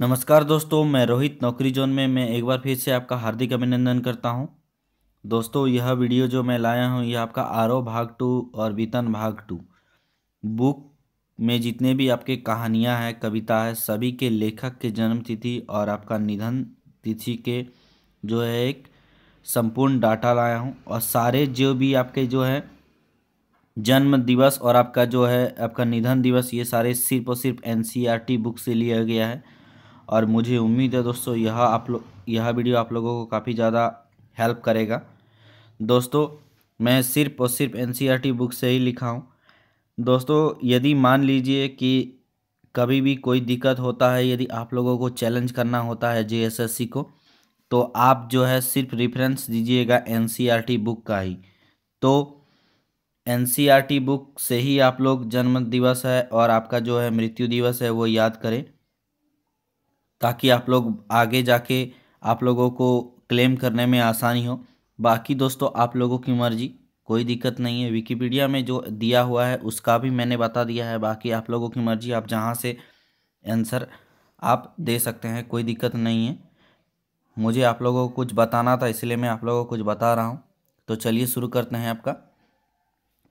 नमस्कार दोस्तों मैं रोहित नौकरी जोन में मैं एक बार फिर से आपका हार्दिक अभिनंदन करता हूं दोस्तों यह वीडियो जो मैं लाया हूं यह आपका आरओ भाग टू और वितन भाग टू बुक में जितने भी आपके कहानियां हैं कविता है सभी के लेखक के जन्म तिथि और आपका निधन तिथि के जो है एक संपूर्ण डाटा लाया हूँ और सारे जो भी आपके जो है जन्म दिवस और आपका जो है आपका निधन दिवस ये सारे सिर्फ और सिर्फ एन e बुक से लिया गया है और मुझे उम्मीद है दोस्तों यह आप लोग यह वीडियो आप लोगों को काफ़ी ज़्यादा हेल्प करेगा दोस्तों मैं सिर्फ और सिर्फ एन बुक e से ही लिखा हूँ दोस्तों यदि मान लीजिए कि कभी भी कोई दिक्कत होता है यदि आप लोगों को चैलेंज करना होता है जे को तो आप जो है सिर्फ रेफरेंस दीजिएगा एन बुक e का ही तो एन बुक e से ही आप लोग जन्म दिवस है और आपका जो है मृत्यु दिवस है वो याद करें ताकि आप लोग आगे जाके आप लोगों को क्लेम करने में आसानी हो बाकी दोस्तों आप लोगों की मर्ज़ी कोई दिक्कत नहीं है विकीपीडिया में जो दिया हुआ है उसका भी मैंने बता दिया है बाकी आप लोगों की मर्ज़ी आप जहाँ से आंसर आप दे सकते हैं कोई दिक्कत नहीं है मुझे आप लोगों को कुछ बताना था इसलिए मैं आप लोगों को कुछ बता रहा हूँ तो चलिए शुरू करते हैं आपका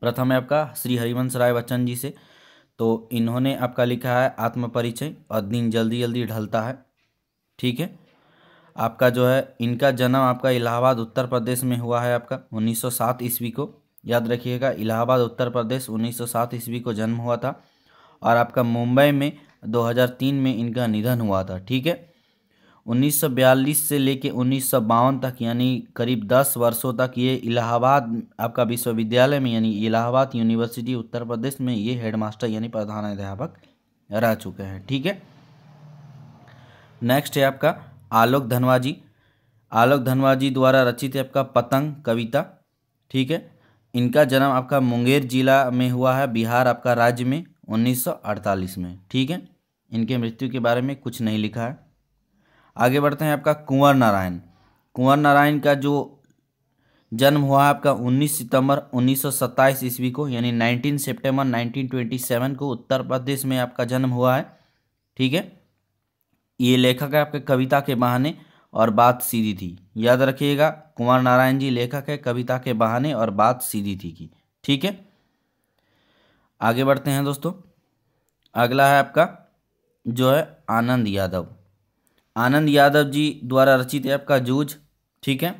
प्रथम है आपका श्री हरिवंश राय बच्चन जी से तो इन्होंने आपका लिखा है आत्मपरिचय और दिन जल्दी जल्दी ढलता है ठीक है आपका जो है इनका जन्म आपका इलाहाबाद उत्तर प्रदेश में हुआ है आपका 1907 ईस्वी को याद रखिएगा इलाहाबाद उत्तर प्रदेश 1907 ईस्वी को जन्म हुआ था और आपका मुंबई में 2003 में इनका निधन हुआ था ठीक है 1942 से लेके उन्नीस तक यानी करीब 10 वर्षों तक ये इलाहाबाद आपका विश्वविद्यालय में यानी इलाहाबाद यूनिवर्सिटी उत्तर प्रदेश में ये हेडमास्टर यानी प्रधानाध्यापक रह चुके हैं ठीक है नेक्स्ट है आपका आलोक धनवाजी आलोक धनवाजी द्वारा रचित है आपका पतंग कविता ठीक है इनका जन्म आपका मुंगेर जिला में हुआ है बिहार आपका राज्य में 1948 में ठीक है इनके मृत्यु के बारे में कुछ नहीं लिखा है आगे बढ़ते हैं आपका कुंवर नारायण कुंवर नारायण का जो जन्म हुआ है आपका 19 सितंबर 1927 ईस्वी को यानी 19 सितंबर 1927 को उत्तर प्रदेश में आपका जन्म हुआ है ठीक है ये लेखक है आपके कविता के बहाने और बात सीधी थी याद रखिएगा कुंवर नारायण जी लेखक है कविता के बहाने और बात सीधी थी की ठीक है आगे बढ़ते हैं दोस्तों अगला है आपका जो है आनंद यादव आनंद यादव जी द्वारा रचित है आपका जूझ ठीक है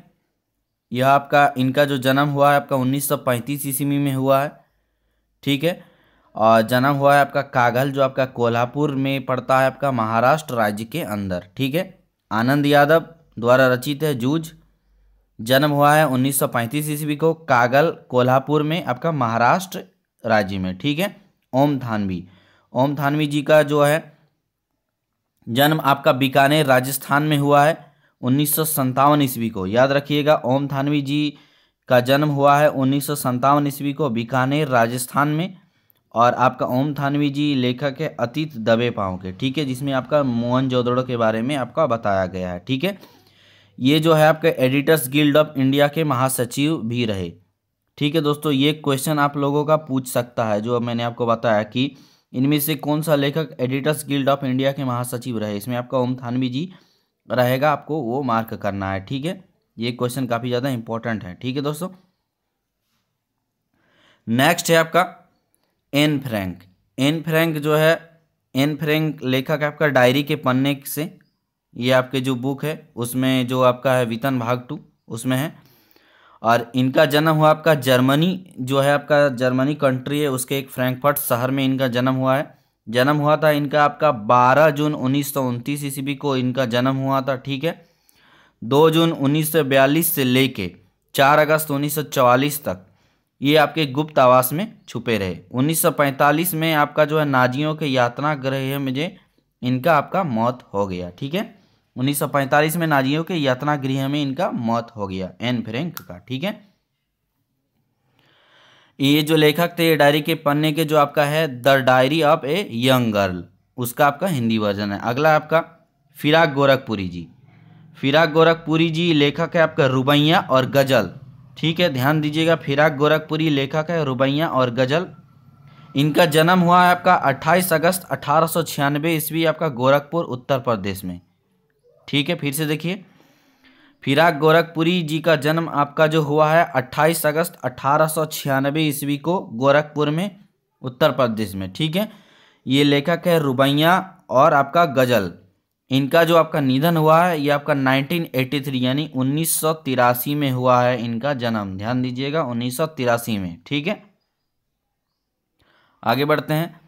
यह आपका इनका जो जन्म हुआ है आपका 1935 ईस्वी में हुआ है ठीक है और जन्म हुआ है आपका कागल जो आपका कोल्हापुर में पड़ता है आपका महाराष्ट्र राज्य के अंदर ठीक है आनंद यादव द्वारा रचित है जूझ जन्म हुआ है 1935 ईस्वी को कागल कोल्हापुर में आपका महाराष्ट्र राज्य में ठीक है ओम थानवी ओम थानवी जी का जो है जन्म आपका बीकानेर राजस्थान में हुआ है उन्नीस सौ ईस्वी को याद रखिएगा ओम थानवी जी का जन्म हुआ है उन्नीस सौ ईस्वी को बीकानेर राजस्थान में और आपका ओम थानवी जी लेखक है अतीत दबे पाँव के ठीक है जिसमें आपका मोहन जोदड़ो के बारे में आपका बताया गया है ठीक है ये जो है आपके एडिटर्स गिल्ड ऑफ इंडिया के महासचिव भी रहे ठीक है दोस्तों ये क्वेश्चन आप लोगों का पूछ सकता है जो मैंने आपको बताया कि इनमें से कौन सा लेखक एडिटर्स गिल्ड ऑफ इंडिया के महासचिव रहे इसमें आपका ओम थानवी जी रहेगा आपको वो मार्क करना है ठीक है ये क्वेश्चन काफ़ी ज़्यादा इंपॉर्टेंट है ठीक है दोस्तों नेक्स्ट है आपका एन फ्रैंक एन फ्रैंक जो है एन फ्रैंक लेखक आपका डायरी के पन्ने से ये आपके जो बुक है उसमें जो आपका है वितन भाग टू उसमें है और इनका जन्म हुआ आपका जर्मनी जो है आपका जर्मनी कंट्री है उसके एक फ्रैंकफर्ट शहर में इनका जन्म हुआ है जन्म हुआ था इनका आपका 12 जून उन्नीस सौ ईस्वी को इनका जन्म हुआ था ठीक है 2 जून 1942 से लेके 4 अगस्त 1944 तक ये आपके गुप्त आवास में छुपे रहे 1945 में आपका जो है नाजियों के यातना ग्रह में इनका आपका मौत हो गया ठीक है 1945 में नाजियों के यातना गृह में इनका मौत हो गया एन फ्रेंक का ठीक है ये जो लेखक थे डायरी के पन्ने के जो आपका है the diary of a young girl उसका आपका हिंदी वर्जन है अगला आपका फिराक गोरखपुरी जी फिराक गोरखपुरी जी लेखक है आपका रुबैया और गज़ल ठीक है ध्यान दीजिएगा फिराक गोरखपुरी लेखक है रुबैया और गज़ल इनका जन्म हुआ है आपका 28 अगस्त 1896 ईस्वी आपका गोरखपुर उत्तर प्रदेश में ठीक है फिर से देखिए फिराक गोरखपुरी जी का जन्म आपका जो हुआ है 28 अगस्त अठारह ईस्वी को गोरखपुर में उत्तर प्रदेश में ठीक है ये लेखक है रुबैया और आपका गज़ल इनका जो आपका निधन हुआ है ये आपका 1983 यानी उन्नीस में हुआ है इनका जन्म ध्यान दीजिएगा उन्नीस में ठीक है आगे बढ़ते हैं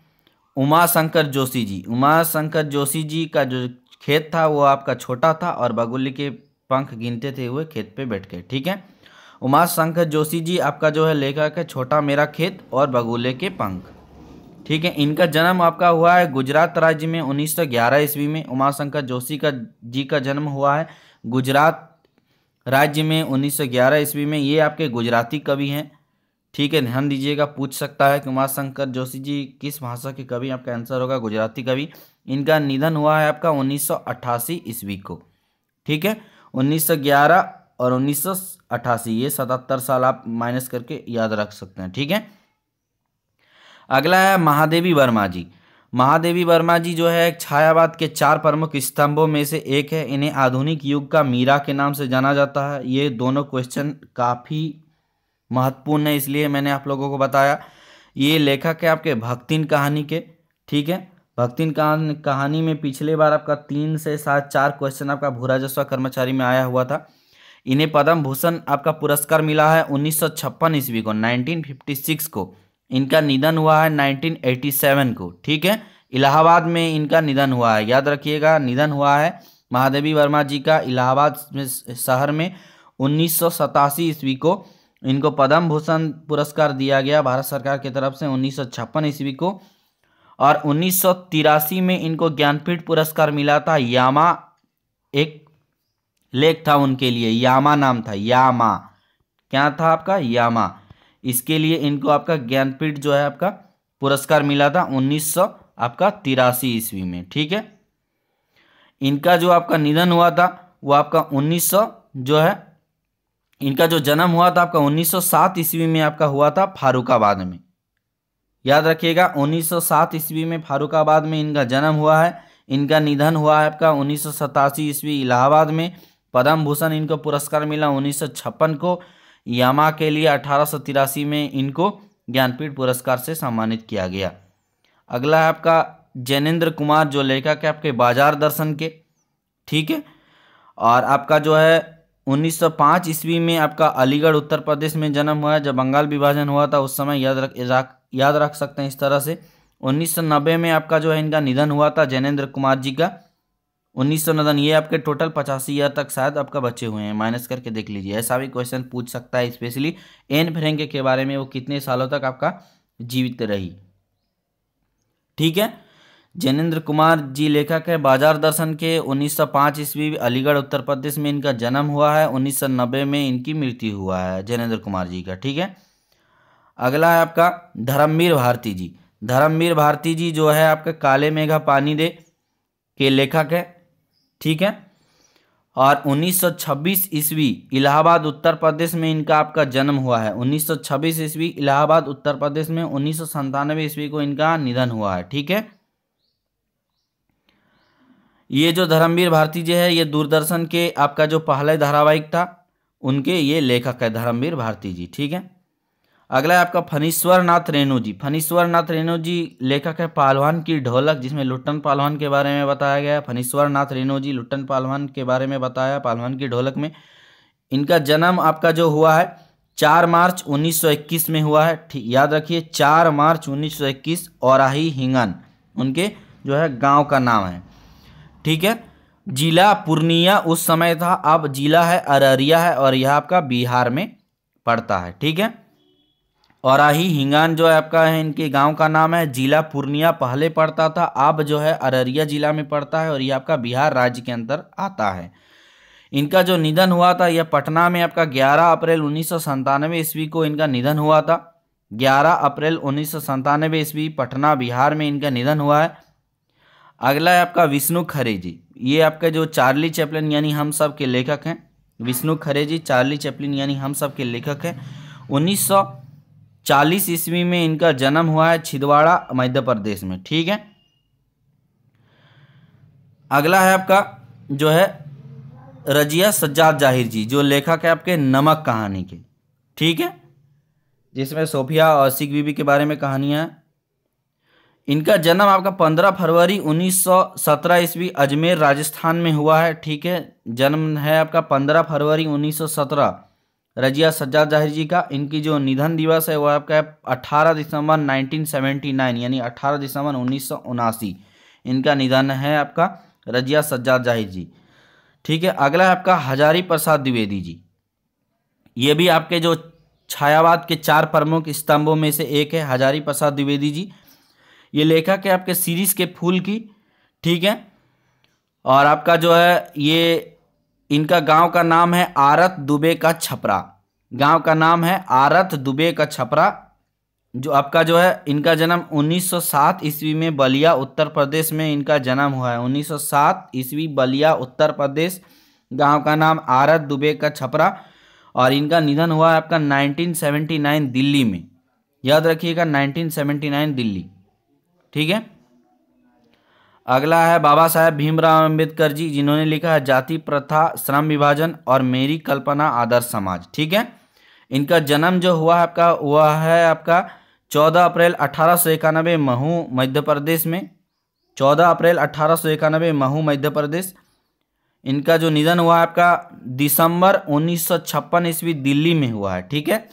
उमाशंकर जोशी जी उमाशंकर जोशी जी का जो खेत था वो आपका छोटा था और बगुली के पंख गिनते थे हुए खेत पे बैठ के ठीक है उमा शंकर जोशी जी आपका जो है लेखक है छोटा मेरा खेत और बगुले के पंख ठीक है इनका जन्म आपका हुआ है गुजरात राज्य में 1911 ईस्वी में उमाशंकर जोशी का जी का जन्म हुआ है गुजरात राज्य में 1911 ईस्वी में ये आपके गुजराती कवि हैं ठीक है ध्यान दीजिएगा पूछ सकता है कि उमाशंकर जोशी जी किस भाषा के कवि आपका आंसर होगा गुजराती कवि इनका निधन हुआ है आपका 1988 ईस्वी को ठीक है 1911 और 1988 ये सतहत्तर साल आप माइनस करके याद रख सकते हैं ठीक है अगला है महादेवी वर्मा जी महादेवी वर्मा जी जो है छायावाद के चार प्रमुख स्तंभों में से एक है इन्हें आधुनिक युग का मीरा के नाम से जाना जाता है ये दोनों क्वेश्चन काफ़ी महत्वपूर्ण है इसलिए मैंने आप लोगों को बताया ये लेखक है आपके भक्तिन कहानी के ठीक है भक्तिन कहानी में पिछले बार आपका तीन से सात चार क्वेश्चन आपका भू राजस्व कर्मचारी में आया हुआ था इन्हें पद्म भूषण आपका पुरस्कार मिला है उन्नीस सौ छप्पन ईस्वी को 1956 को इनका निधन हुआ है 1987 को ठीक है इलाहाबाद में इनका निधन हुआ है याद रखिएगा निधन हुआ है महादेवी वर्मा जी का इलाहाबाद में शहर में उन्नीस ईस्वी को इनको पद्म भूषण पुरस्कार दिया गया भारत सरकार की तरफ से उन्नीस ईस्वी को और उन्नीस में इनको ज्ञानपीठ पुरस्कार मिला था यामा एक लेख था उनके लिए यामा नाम था यामा क्या था आपका यामा इसके लिए इनको आपका ज्ञानपीठ जो है आपका पुरस्कार मिला था उन्नीस आपका तिरासी ईस्वी में ठीक है इनका जो आपका निधन हुआ था वो आपका 1900 जो है इनका जो जन्म हुआ था आपका 1907 ईस्वी में आपका हुआ था फारुखाबाद में याद रखिएगा 1907 ईस्वी में फारुखाबाद में इनका जन्म हुआ है इनका निधन हुआ है आपका उन्नीस ईस्वी इलाहाबाद में पद्म भूषण इनको पुरस्कार मिला उन्नीस को यामा के लिए अठारह में इनको ज्ञानपीठ पुरस्कार से सम्मानित किया गया अगला है आपका जैनेन्द्र कुमार जो लेखक है आपके बाजार दर्शन के ठीक है और आपका जो है 1905 ईस्वी में आपका अलीगढ़ उत्तर प्रदेश में जन्म हुआ जब बंगाल विभाजन हुआ था उस समय याद रख याद, रख सकते हैं इस तरह से 1990 में आपका जो है इनका निधन हुआ था जैनेन्द्र कुमार जी का सौ निधन ये आपके टोटल पचासी ईयर तक शायद आपका बचे हुए हैं माइनस करके देख लीजिए ऐसा भी क्वेश्चन पूछ सकता है स्पेशली एन फ्रेंक के बारे में वो कितने सालों तक आपका जीवित रही ठीक है जैनेन्द्र कुमार जी लेखक है बाजार दर्शन के 1905 ईस्वी अलीगढ़ उत्तर प्रदेश में इनका जन्म हुआ है 1990 में इनकी मृत्यु हुआ है जैनेन्द्र कुमार जी का ठीक है अगला है आपका धर्मवीर भारती जी धर्मवीर भारती जी जो है आपका काले मेघा पानी दे के लेखक है ठीक है और 1926 ईस्वी इलाहाबाद उत्तर प्रदेश में इनका आपका जन्म हुआ है 1926 ईस्वी इलाहाबाद उत्तर प्रदेश में उन्नीस ईस्वी को इनका निधन हुआ है ठीक है ये जो धर्मवीर भारती जी है ये दूरदर्शन के आपका जो पहले धारावाहिक था उनके ये लेखक है धर्मवीर भारती जी ठीक है अगला है आपका फनीश्वर नाथ रेणु जी फनीश्वर नाथ रेणु जी लेखक है पालवान की ढोलक जिसमें लुट्टन पालवान के बारे में बताया गया है फनीश्वर नाथ रेणु जी लुट्टन पालवान के बारे में बताया पालवान की ढोलक में इनका जन्म आपका जो हुआ है चार मार्च 1921 में हुआ है याद रखिए चार मार्च 1921 इक्कीस हिंगन उनके जो है गांव का नाम है ठीक है जिला पूर्णिया उस समय था अब जिला है अररिया है और यह आपका बिहार में पड़ता है ठीक है और आही हिंगान जो है आपका है इनके गांव का नाम है जिला पूर्णिया पहले पड़ता था अब जो है अररिया जिला में पड़ता है और यह आपका बिहार राज्य के अंदर आता है इनका जो निधन हुआ था यह पटना में आपका 11 अप्रैल उन्नीस ईस्वी को इनका निधन हुआ था 11 अप्रैल उन्नीस ईस्वी पटना बिहार में इनका निधन हुआ है अगला है आपका विष्णु खरे जी ये आपका जो चार्ली चैपलिन यानी हम सब के लेखक हैं विष्णु खरे जी चार्ली चैपलिन यानी हम सब के लेखक हैं 1940 ईस्वी में इनका जन्म हुआ है छिदवाड़ा मध्य प्रदेश में ठीक है अगला है आपका जो है रजिया सज्जाद जाहिर जी जो लेखक है आपके नमक कहानी के ठीक है जिसमें सोफिया और सिख बीबी के बारे में कहानियाँ इनका जन्म आपका पंद्रह फरवरी 1917 ईस्वी अजमेर राजस्थान में हुआ है ठीक है जन्म है आपका पंद्रह फरवरी 1917 रजिया सज्जाद जाहिर जी का इनकी जो निधन दिवस है वो आपका है अट्ठारह दिसंबर 1979 यानी 18 दिसंबर उन्नीस इनका निधन है आपका रजिया सज्जाद जाहिर जी ठीक है अगला है आपका हजारी प्रसाद द्विवेदी जी ये भी आपके जो छायावाद के चार प्रमुख स्तंभों में से एक है हजारी प्रसाद द्विवेदी जी ये लेखक है आपके सीरीज के फूल की ठीक है और आपका जो है ये इनका गांव का नाम है आरत दुबे का छपरा गांव का नाम है आरत दुबे का छपरा जो आपका जो है इनका जन्म 1907 ईस्वी में बलिया उत्तर प्रदेश में इनका जन्म हुआ है 1907 ईस्वी बलिया उत्तर प्रदेश गांव का नाम आरत दुबे का छपरा और इनका निधन हुआ है आपका 1979 दिल्ली में याद रखिएगा 1979 दिल्ली ठीक है अगला है बाबा साहेब भीमराव अंबेडकर जी जिन्होंने लिखा है जाति प्रथा श्रम विभाजन और मेरी कल्पना आदर्श समाज ठीक है इनका जन्म जो हुआ है आपका वह है आपका चौदह अप्रैल अठारह सौ इक्यानवे महू मध्य प्रदेश में चौदह अप्रैल अठारह सौ इक्यानवे महू मध्य प्रदेश इनका जो निधन हुआ है आपका दिसंबर उन्नीस सौ छप्पन ईस्वी दिल्ली में हुआ है ठीक है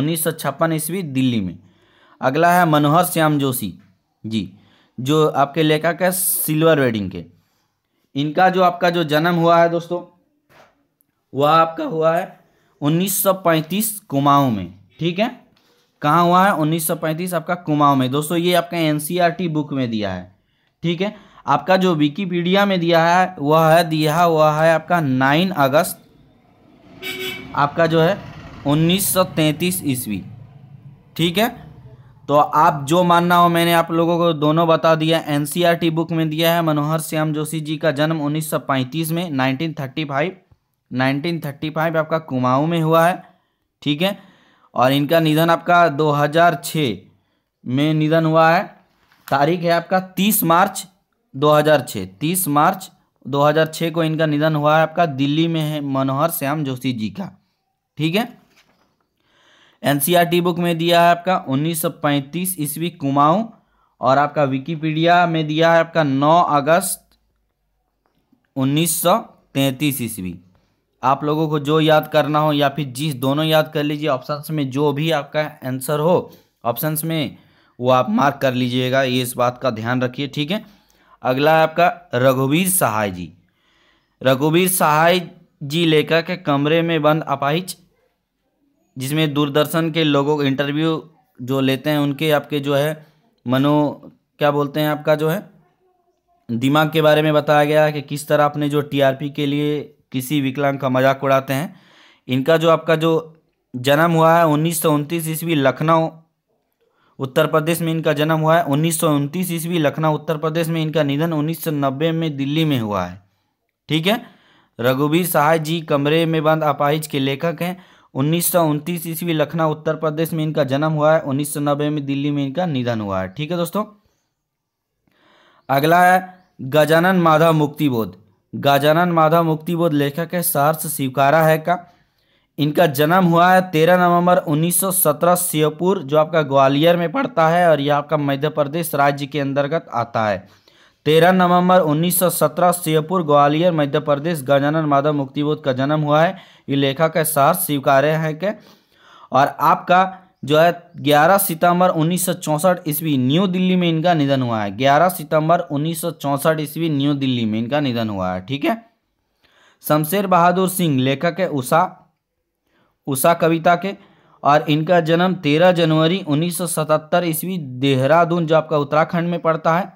उन्नीस सौ छप्पन ईस्वी दिल्ली में अगला है मनोहर श्याम जोशी जी जो आपके लेखक है सिल्वर वेडिंग के इनका जो आपका जो जन्म हुआ है दोस्तों वह आपका हुआ है 1935 कुमाऊं में ठीक है कहाँ हुआ है 1935 आपका कुमाऊं में दोस्तों ये आपका एनसीईआरटी बुक e में दिया है ठीक है आपका जो विकीपीडिया में दिया है वह है दिया हुआ है आपका 9 अगस्त आपका जो है 1933 ईस्वी ठीक है तो आप जो मानना हो मैंने आप लोगों को दोनों बता दिया एन बुक e में दिया है मनोहर श्याम जोशी जी का जन्म 1935 में 1935 1935 आपका कुमाऊं में हुआ है ठीक है और इनका निधन आपका 2006 में निधन हुआ है तारीख है आपका 30 मार्च 2006 30 मार्च 2006 को इनका निधन हुआ है आपका दिल्ली में है मनोहर श्याम जोशी जी का ठीक है एनसीईआरटी बुक में दिया है आपका 1935 ईस्वी कुमाऊँ और आपका विकीपीडिया में दिया है आपका 9 अगस्त 1933 ईस्वी आप लोगों को जो याद करना हो या फिर जिस दोनों याद कर लीजिए ऑप्शंस में जो भी आपका आंसर हो ऑप्शंस में वो आप मार्क कर लीजिएगा ये इस बात का ध्यान रखिए ठीक है अगला है आपका रघुवीर सहाय जी रघुवीर सहाय जी लेकर के कमरे में बंद अपाहिज जिसमें दूरदर्शन के लोगों इंटरव्यू जो लेते हैं उनके आपके जो है मनो क्या बोलते हैं आपका जो है दिमाग के बारे में बताया गया है कि किस तरह अपने जो टीआरपी के लिए किसी विकलांग का मजाक उड़ाते हैं इनका जो आपका जो जन्म हुआ है उन्नीस सौ ईस्वी लखनऊ उत्तर प्रदेश में इनका जन्म हुआ है उन्नीस सौ ईस्वी लखनऊ उत्तर प्रदेश में इनका निधन उन्नीस में दिल्ली में हुआ है ठीक है रघुवीर सहाय जी कमरे में बंद अपाहिज के लेखक हैं उन्नीस सौ उनतीस ईस्वी लखनऊ उत्तर प्रदेश में इनका जन्म हुआ है उन्नीस सौ नब्बे में दिल्ली में इनका निधन हुआ है ठीक है दोस्तों अगला है गजानन माधव मुक्तिबोध गजानन माधव मुक्तिबोध लेखक है सहर्ष स्वीकारा है का इनका जन्म हुआ है तेरह नवंबर 1917 सौ जो आपका ग्वालियर में पड़ता है और यह आपका मध्य प्रदेश राज्य के अंतर्गत आता है तेरह नवंबर 1917 सौ ग्वालियर मध्य प्रदेश गजानन माधव मुक्तिबोध का जन्म हुआ है ये लेखक है सार स्वीकार है के और आपका जो है 11 सितंबर 1964 ईस्वी न्यू दिल्ली में इनका निधन हुआ है 11 सितंबर 1964 ईस्वी न्यू दिल्ली में इनका निधन हुआ है ठीक है शमशेर बहादुर सिंह लेखक है उषा उषा कविता के और इनका जन्म 13 जनवरी 1977 ईस्वी देहरादून जो आपका उत्तराखंड में पड़ता है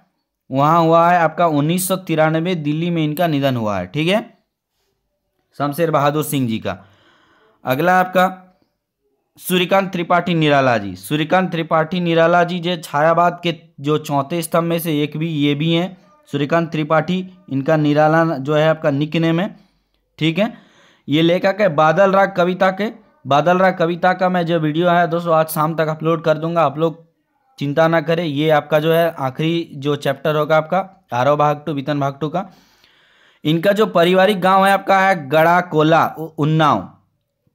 वहाँ हुआ है आपका उन्नीस दिल्ली में इनका निधन हुआ है ठीक है शमशेर बहादुर सिंह जी का अगला आपका सूर्यकांत त्रिपाठी निराला जी सूर्यकांत त्रिपाठी निराला जी जो छायावाद के जो चौथे स्तंभ में से एक भी ये भी हैं सूर्यकांत त्रिपाठी इनका निराला जो है आपका निकने में है ठीक है ये लेखक है बादल राग कविता के बादल राग कविता का मैं जो वीडियो है दोस्तों आज शाम तक अपलोड कर दूंगा आप लोग चिंता ना करें ये आपका जो है आखिरी जो चैप्टर होगा आपका आरव भाग टू वितन भाग टू का इनका जो पारिवारिक गांव है आपका है कोला उन्नाव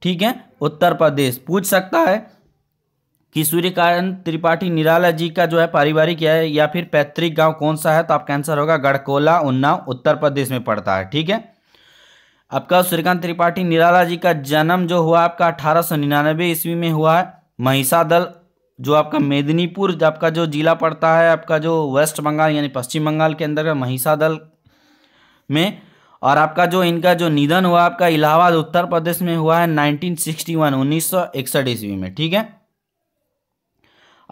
ठीक है उत्तर प्रदेश पूछ सकता है कि सूर्यकांत त्रिपाठी निराला जी का जो है पारिवारिक है या फिर पैतृक गांव कौन सा है तो आपका आंसर होगा गढ़कोला उन्नाव उत्तर प्रदेश में पड़ता है ठीक है आपका सूर्यकांत त्रिपाठी निराला जी का जन्म जो हुआ आपका अठारह ईस्वी में हुआ है महिषादल जो आपका मेदिनीपुर आपका जो जिला पड़ता है आपका जो वेस्ट बंगाल यानी पश्चिम बंगाल के अंदर का महिषादल में और आपका जो इनका जो निधन हुआ आपका इलाहाबाद उत्तर प्रदेश में हुआ है 1961 1961 ईस्वी में ठीक है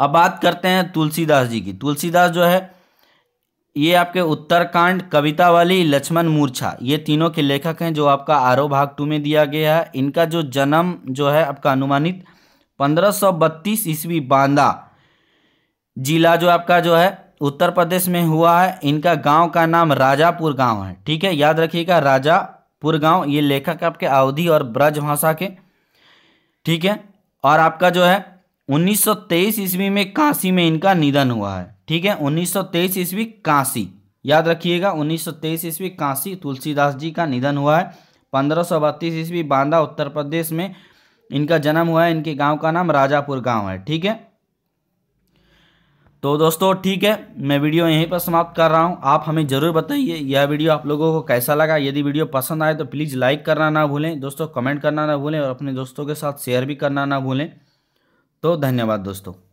अब बात करते हैं तुलसीदास जी की तुलसीदास जो है ये आपके उत्तरकांड कविता वाली लक्ष्मण मूर्छा ये तीनों के लेखक हैं जो आपका आरो भाग टू में दिया गया है इनका जो जन्म जो है आपका अनुमानित 1532 ईस्वी बांदा जिला जो आपका जो है उत्तर प्रदेश में हुआ है इनका गांव का नाम राजापुर गांव है ठीक है याद रखिएगा राजापुर गांव ये लेखक आपके अवधि और ब्रजभाषा के ठीक है और आपका जो है 1923 ईस्वी में काशी में इनका निधन हुआ है ठीक है 1923 ईस्वी काशी याद रखिएगा 1923 ईस्वी काशी तुलसीदास जी का निधन हुआ है पंद्रह ईस्वी बांदा उत्तर प्रदेश में इनका जन्म हुआ है इनके गांव का नाम राजापुर गांव है ठीक है तो दोस्तों ठीक है मैं वीडियो यहीं पर समाप्त कर रहा हूं आप हमें ज़रूर बताइए यह वीडियो आप लोगों को कैसा लगा यदि वीडियो पसंद आए तो प्लीज़ लाइक करना ना भूलें दोस्तों कमेंट करना ना भूलें और अपने दोस्तों के साथ शेयर भी करना ना भूलें तो धन्यवाद दोस्तों